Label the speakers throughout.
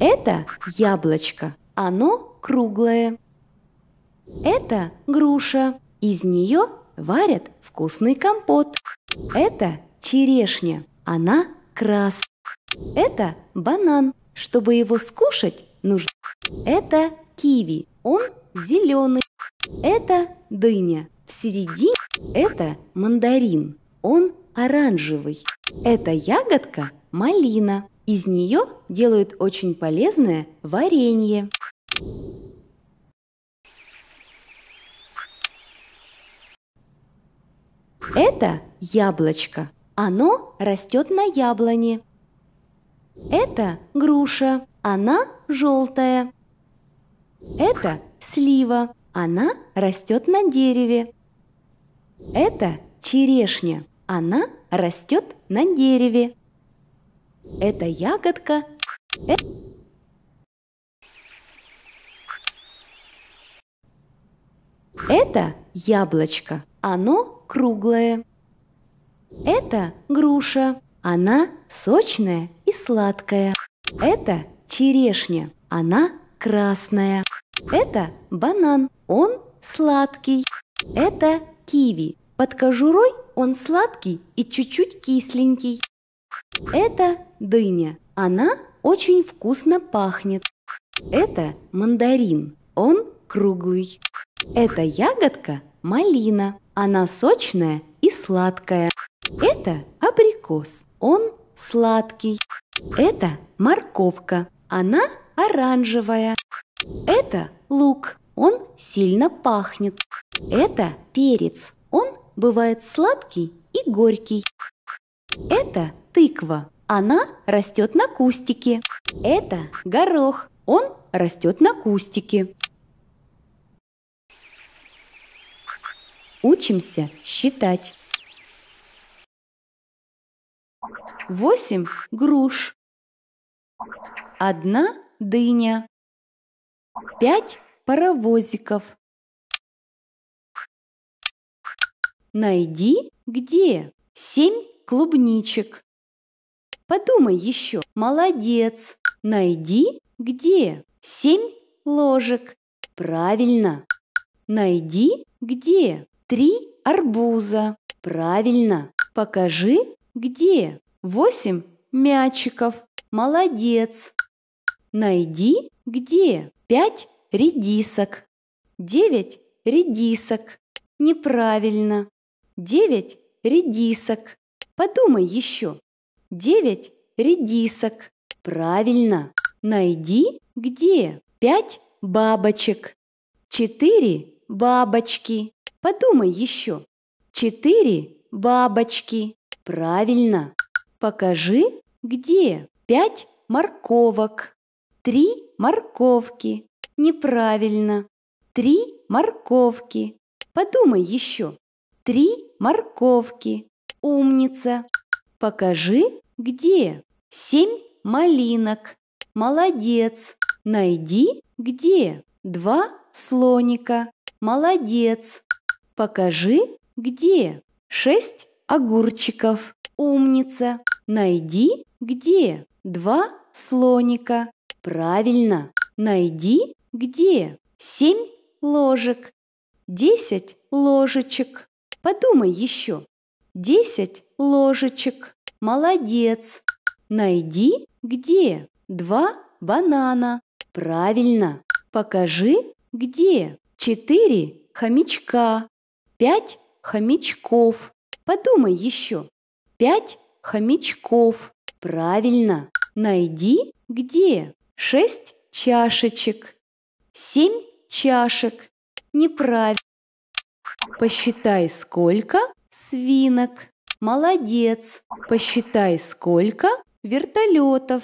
Speaker 1: Это яблочко. Оно круглое. Это груша. Из нее варят вкусный компот. Это черешня. Она красная. Это банан. Чтобы его скушать, нужно... Это киви. Он зеленый. Это дыня. В середине это мандарин. Он оранжевый. Это ягодка малина. Из нее делают очень полезное варенье. Это яблочко. Оно растет на яблоне. Это груша. Она желтая. Это слива. Она растет на дереве. Это черешня. Она растет на дереве. Это ягодка... Э... Это яблочко. Оно круглое. Это груша. Она сочная и сладкая. Это черешня. Она красная. Это банан. Он сладкий. Это киви. Под кожурой он сладкий и чуть-чуть кисленький. Это дыня. Она очень вкусно пахнет. Это мандарин. Он круглый. Это ягодка малина. Она сочная и сладкая. Это абрикос. Он сладкий. Это морковка. Она оранжевая. Это лук. Он сильно пахнет. Это перец. Он бывает сладкий и горький. Это тыква. Она растет на кустике. Это горох. Он растет на кустике. Учимся считать. Восемь груш. Одна дыня. Пять паровозиков. Найди где семь клубничек. Подумай еще. Молодец. Найди где семь ложек. Правильно. Найди где три арбуза. Правильно. Покажи где восемь мячиков. Молодец. Найди где пять редисок. Девять редисок. Неправильно. Девять редисок. Подумай еще. Девять редисок. Правильно. Найди где. Пять бабочек. Четыре бабочки. Подумай еще. Четыре бабочки. Правильно. Покажи где. Пять морковок. Три морковки. Неправильно. Три морковки. Подумай еще. Три морковки. Умница. Покажи, где. Семь малинок. Молодец. Найди, где. Два слоника. Молодец. Покажи, где. Шесть огурчиков. Умница. Найди, где. Два слоника. Правильно. Найди, где. Семь ложек. Десять ложечек. Подумай еще. 10 ложечек. Молодец. Найди где? Два банана. Правильно. Покажи где? Четыре хомячка. Пять хомячков. Подумай еще. Пять хомячков. Правильно. Найди где? Шесть чашечек. Семь чашек. Неправильно. Посчитай, сколько свинок. Молодец. Посчитай, сколько вертолетов.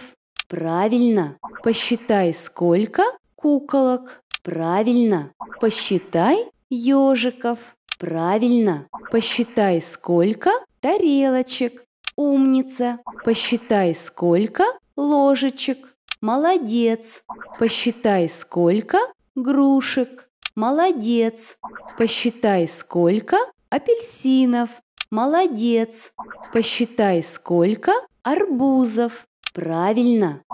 Speaker 1: Правильно. Посчитай, сколько куколок. Правильно. Посчитай ежиков. Правильно. Посчитай, сколько тарелочек. Умница. Посчитай, сколько ложечек. Молодец. Посчитай, сколько грушек. Молодец. Посчитай, сколько апельсинов. Молодец. Посчитай, сколько арбузов. Правильно.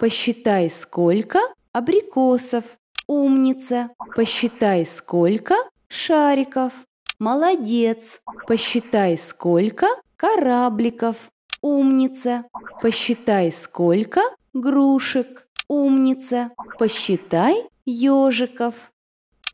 Speaker 1: Посчитай, сколько абрикосов. Умница. Посчитай, сколько шариков. Молодец. Посчитай, сколько корабликов. Умница. Посчитай, сколько грушек. Умница. Посчитай ежиков.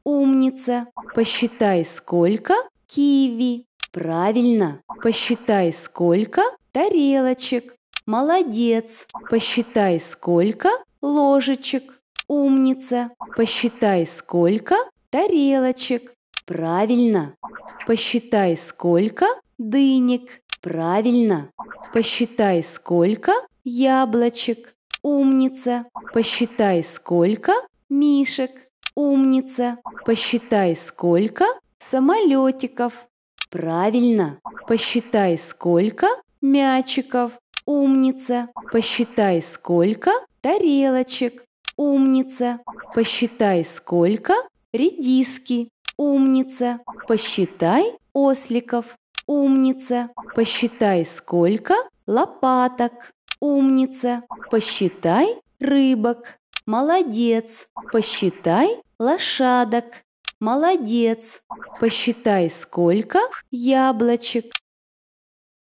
Speaker 1: Умница. Посчитай, сколько киви. Правильно. Посчитай, сколько тарелочек. Молодец. Посчитай, сколько ложечек. Умница. Посчитай, сколько тарелочек. Правильно. Посчитай, сколько дынек. Правильно. Посчитай, сколько яблочек. Умница. Посчитай, сколько мишек. Умница. Посчитай, сколько самолетиков. Правильно. Посчитай, сколько мячиков. Умница. Посчитай, сколько тарелочек. Умница. Посчитай, сколько редиски. Умница. Посчитай осликов. Умница. Посчитай, сколько лопаток. Умница. Посчитай рыбок. Молодец. Посчитай лошадок. Молодец! Посчитай, сколько яблочек.